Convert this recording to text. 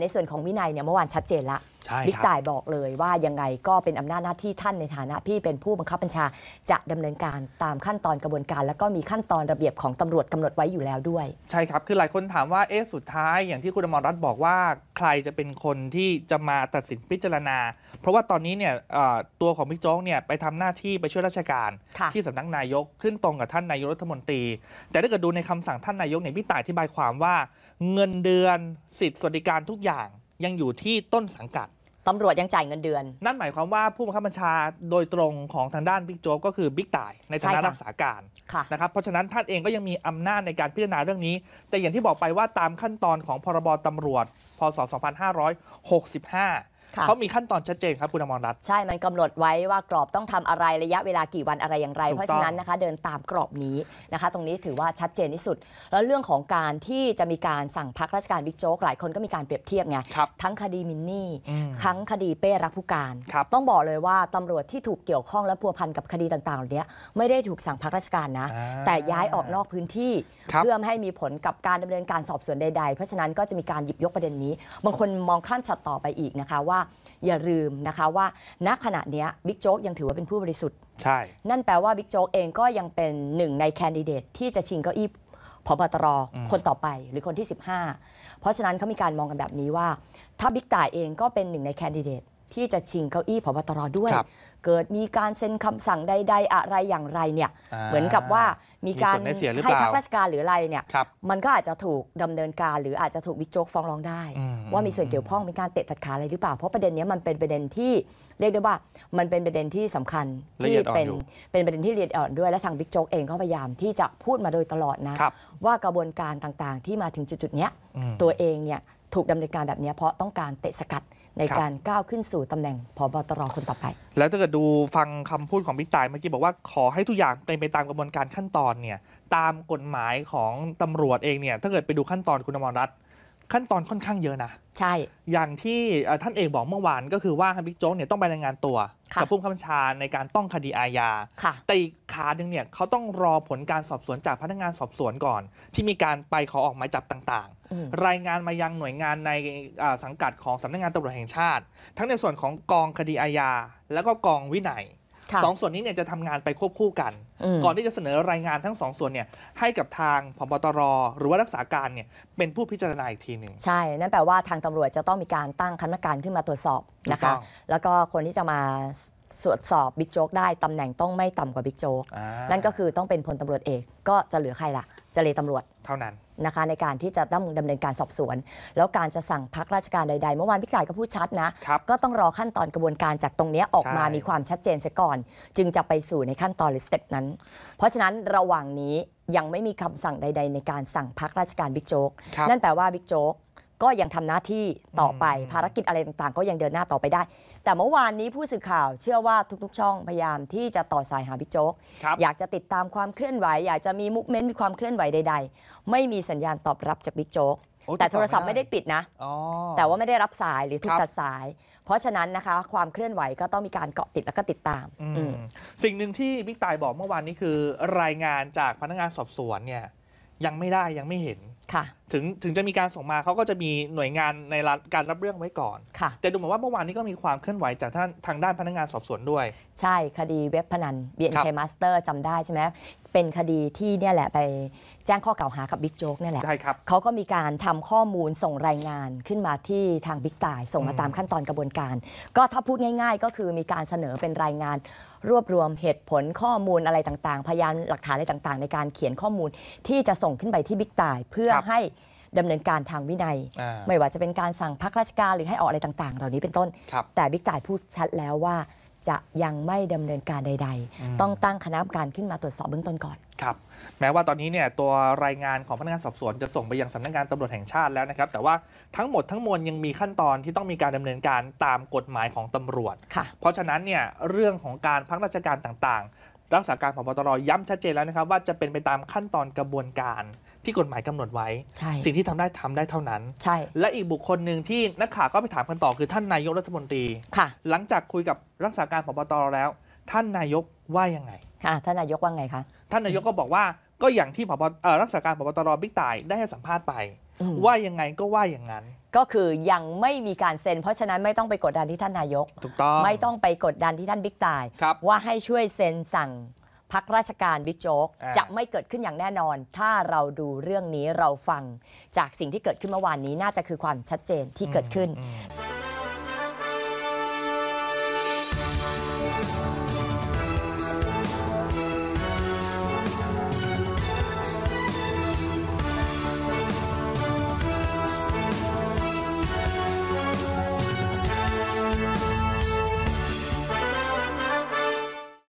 ในส่วนของวินัยเนี่ยเมื่อวานชัดเจนละบิ๊กต่ายบอกเลยว่ายังไงก็เป็นอำนาจหน้าที่ท่านในฐานะพี่เป็นผู้บังคับบัญชา จะดำเนินการตามขั้นตอนกระบวนการ แล้วก็มีขั้นตอนระเบียบของตำรวจกำหนดไว้อยู่แล้วด้วย ใช่ครับ คือหลายคนถามว่าเอ๊ะสุดท้ายอย่างที่คุณอมรรัตน์บอกว่าใครจะเป็นคนที่จะมาตัดสินพิจารณา เพราะว่าตอนนี้เนี่ยตัวของบิ๊กโจ๊กเนี่ยไปทำหน้าที่ไปช่วยราชการ ที่สำนักนายกขึ้นตรงกับท่านนายกรัฐมนตรี แต่ถ้าเกิดดูในคำสั่งท่านนายกเนี่ยพี่ต่ายอธิบายความว่า เงินเดือนสิทธิสวัสดิการทุกอย่างยังอยู่ที่ต้นสังกัด ตำรวจยังจ่ายเงินเดือน นั่นหมายความว่าผู้บังคับบัญชาโดยตรงของทางด้านบิ๊กโจ๊กก็คือบิ๊กต่าย ในฐานะรักษาการนะครับเพราะฉะนั้นท่านเองก็ยังมีอำนาจในการพิจารณาเรื่องนี้ แต่อย่างที่บอกไปว่าตามขั้นตอนของพรบตำรวจพศ2565เขามีขั้นตอนชัดเจนครับคุณอมรรัตน์ใช่ มันกำหนดไว้ว่ากรอบต้องทำอะไรระยะเวลากี่วันอะไรอย่างไรเพราะฉะนั้นนะคะเดินตามกรอบนี้นะคะ ตรงนี้ถือว่าชัดเจนที่สุด แล้วเรื่องของการที่จะมีการสั่งพักราชการบิ๊กโจ๊กหลายคนก็มีการเปรียบเทียบไงทั้งคดีมินนี่ทั้งคดีเป้รักผู้การ ต้องบอกเลยว่าตำรวจที่ถูกเกี่ยวข้องและพัวพันกับคดีต่างๆเหล่านี้ไม่ได้ถูกสั่งพักราชการนะแต่ย้ายออกนอกพื้นที่เพื่อไม่ให้มีผลกับการดำเนินการสอบสวนใดๆเพราะฉะนั้นก็จะมีการหยิบยกประเด็นนี้ บางคนมองข้ามชดตต่อไปอีกนะคะว่าอย่าลืมนะคะว่าณขณะนี้บิ๊กโจ๊กยังถือว่าเป็นผู้บริสุทธิ์ ใช่ นั่นแปลว่าบิ๊กโจ๊กเองก็ยังเป็นหนึ่งในแคนดิเดตที่จะชิงเก้าอี้พบตรคนต่อไปหรือคนที่ 15 เพราะฉะนั้นเขามีการมองกันแบบนี้ว่า ถ้าบิ๊กต่ายเองก็เป็นหนึ่งในแคนดิเดตที่จะชิงเก้าอี้พบตรด้วย เกิดมีการเซ็นคำสั่งใดๆอะไรอย่างไรเนี่ยเหมือนกับว่ามีการให้พักราชการหรืออะไรเนี่ยมันก็อาจจะถูกดำเนินการ หรืออาจจะถูกวิกโจ๊กฟ้องร้องได้ ว่ามีส่วนเกี่ยวข้องมีการเตะตัดขาอะไรหรือเปล่าเพราะประเด็นนี้มันเป็นประเด็นที่เรียกได้ว่า มันเป็นประเด็นที่สำคัญที่เป็นเป็นประเด็นที่เรียดอ่อนด้วย และทางวิกโจ๊กเองก็พยายามที่จะพูดมาโดยตลอดนะว่ากระบวนการต่างๆที่มาถึงจุด ๆเนี้ยตัวเองเนี่ยถูกดำเนินการแบบนี้เพราะต้องการเตะสกัดในการก้าวขึ้นสู่ตำแหน่งพบตรคนต่อไป แล้วถ้าเกิดดูฟังคำพูดของพี่ตาย เมื่อกี้บอกว่าขอให้ทุกอย่างเป็นไปตามกระบวนการขั้นตอนเนี่ยตามกฎหมายของตำรวจเองเนี่ยถ้าเกิดไปดูขั้นตอนคุณอมรรัตนขั้นตอนค่อนข้างเยอะนะ ใช่ อย่างที่ท่านเอกบอกเมื่อวานก็คือว่าบิ๊กโจ๊กเนี่ยต้องไปรายงานตัวกับผู้บัญชาในการต้องคดีอาญา แต่อีกขาหนึ่งเนี่ยเขาต้องรอผลการสอบสวนจากพนักงานสอบสวนก่อน ที่มีการไปขอออกหมายจับต่าง ๆ รายงานมายังหน่วยงานในสังกัดของสำนักงานตำรวจแห่งชาติ ทั้งในส่วนของกองคดีอาญาแล้วก็กองวินัยสองส่วนนี้เนี่ยจะทำงานไปควบคู่กัน ก่อนที่จะเสนอรายงานทั้งสองส่วนเนี่ย ให้กับทางพบตรหรือว่ารักษาการเนี่ย เป็นผู้พิจารณาอีกทีหนึ่งใช่นั่นแปลว่าทางตำรวจจะต้องมีการตั้งคณะกรรมการขึ้นมาตรวจสอบนะคะแล้วก็คนที่จะมาตรวจสอบบิ๊กโจ๊กได้ตำแหน่งต้องไม่ต่ำกว่าบิ๊กโจ๊กนั่นก็คือต้องเป็นพลตำรวจเอกก็จะเหลือใครล่ะจะเลตำรวจเท่านั้นนะคะในการที่จะต้องดำเนินการสอบสวน แล้วการจะสั่งพักราชการใดๆ เมื่อวานพี่ไก่ก็พูดชัดนะก็ต้องรอขั้นตอนกระบวนการจากตรงนี้ออกมามีความชัดเจนเสียก่อน จึงจะไปสู่ในขั้นตอนหรือสเต็ปนั้นเพราะฉะนั้นระหว่างนี้ยังไม่มีคำสั่งใด ๆ ในการสั่งพักราชการบิ๊กโจ๊กนั่นแปลว่าบิ๊กโจ๊กก็ยังทำหน้าที่ต่อไปภารกิจอะไรต่าง ๆ ก็ยังเดินหน้าต่อไปได้ แต่เมื่อวานนี้ผู้สื่อข่าวเชื่อว่าทุกๆช่องพยายามที่จะต่อสายหาบิ๊กโจ๊กอยากจะติดตามความเคลื่อนไหวอยากจะมีมุกเม้นมีความเคลื่อนไหวใด ๆ ไม่มีสัญญาณตอบรับจากบิ๊กโจ๊กแต่โทรศัพท์ไม่ได้ปิดนะแต่ว่าไม่ได้รับสายหรือถูกตัดสาย เพราะฉะนั้นนะคะ ความเคลื่อนไหวก็ต้องมีการเกาะติดแล้วก็ติดตามสิ่งหนึ่งที่บิ๊กตายบอกเมื่อวานนี้คือ รายงานจากพนักงานสอบสวนเนี่ยยังไม่ได้ยังไม่เห็นค่ะถึงถึงจะมีการส่งมาเขาก็จะมีหน่วยงานในการรับเรื่องไว้ก่อน แต่ดูเหมือนว่าเมื่อวานนี้ก็มีความเคลื่อนไหวจากท่านทางด้านพนักงานสอบสวนด้วย ใช่คดีเว็บพนันเบียนคมาสเตอร์จำได้ใช่ไหม เป็นคดีที่เนี่ยแหละไปแจ้งข้อกล่าวหากับบิ๊กโจ๊กเนี่ยแหละใช่ครับเขาก็มีการทำข้อมูลส่งรายงานขึ้นมาที่ทางบิ๊กตายส่งมาตามขั้นตอนกระบวนการ ก็ถ้าพูดง่าย ๆ ก็คือมีการเสนอเป็นรายงาน รวบรวมเหตุผลข้อมูลอะไรต่างๆ พยานหลักฐานอะไรต่างๆ ในการเขียนข้อมูลที่จะส่งขึ้นไปที่บิ๊กตายเพื่อให้ดำเนินการทางวินัย ไม่ว่าจะเป็นการสั่งพักราชการ หรือให้ออกอะไรต่าง ๆ เหล่านี้เป็นต้น แต่บิ๊กต่ายพูดชัดแล้วว่าจะยังไม่ดำเนินการใด ๆ ต้องตั้งคณะกรรมการขึ้นมาตรวจสอบเบื้องต้นก่อนครับ แม้ว่าตอนนี้เนี่ยตัวรายงานของพนักงานสอบสวน จะส่งไปยังสำนักงานตำรวจแห่งชาติแล้วนะครับ แต่ว่าทั้งหมดทั้งมวลยังมีขั้นตอนที่ต้องมีการดำเนินการตามกฎหมายของตำรวจ เพราะฉะนั้นเนี่ยเรื่องของการพักราชการต่างๆ รักษาการผบตรย้ำชัดเจนแล้วนะครับ ว่าจะเป็นไปตามขั้นตอนกระบวนการที่กฎหมายกำหนดไว้ สิ่งที่ทำได้ทำได้เท่านั้นใช่และอีกบุคคลหนึ่งที่นักข่าวก็ไปถามกันต่อคือท่านนายกรัฐมนตรีค่ะ หลังจากคุยกับรักษาการพบตรแล้ว ท่านนายกว่ายังไงค่ะท่านนายกว่าไงคะท่านนายกก็บอกว่าก็อย่างที่พบรักษาการพบตรบิ๊กต่ายได้ให้สัมภาษณ์ไป ว่ายังไงก็ว่าอย่างนั้น ก็คือยังไม่มีการเซ็นเพราะฉะนั้นไม่ต้องไปกดดันที่ท่านนายก ถูกต้องไม่ต้องไปกดดันที่ท่านบิ๊กต่ายว่าให้ช่วยเซ็นสั่งพักราชการบิ๊กโจ๊กจะไม่เกิดขึ้นอย่างแน่นอน ถ้าเราดูเรื่องนี้เราฟัง จากสิ่งที่เกิดขึ้นเมื่อวานนี้น่าจะคือความชัดเจนที่เกิดขึ้น